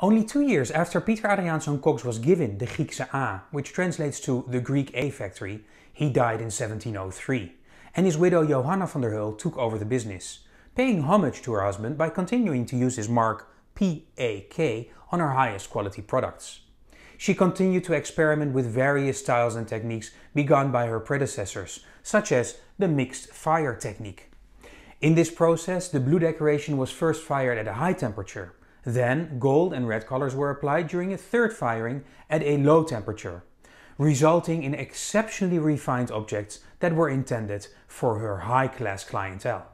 Only two years after Peter Adriaansson Cox was given the Griekse A, which translates to the Greek A factory, he died in 1703, and his widow Johanna van der Hul took over the business, paying homage to her husband by continuing to use his mark PAK on her highest quality products. She continued to experiment with various styles and techniques begun by her predecessors, such as the mixed fire technique. In this process, the blue decoration was first fired at a high temperature, then gold and red colors were applied during a third firing at a low temperature, resulting in exceptionally refined objects that were intended for her high-class clientele.